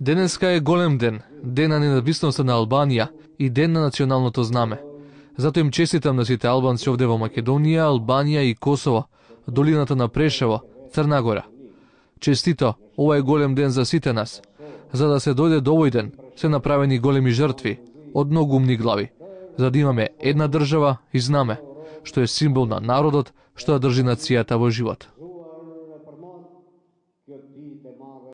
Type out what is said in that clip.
Денеска е голем ден, ден на независноста на Албанија и ден на националното знаме. Затоа им честитам на да сите албанци овде во Македонија, Албанија и Косово, долината на Прешево, Црна Гора. Честито, ова е голем ден за сите нас. За да се дојде до овој ден, се направени големи жртви, од многу умни глави, за да имаме една држава и знаме, што е символ на народот, што ја држи нацијата во живот.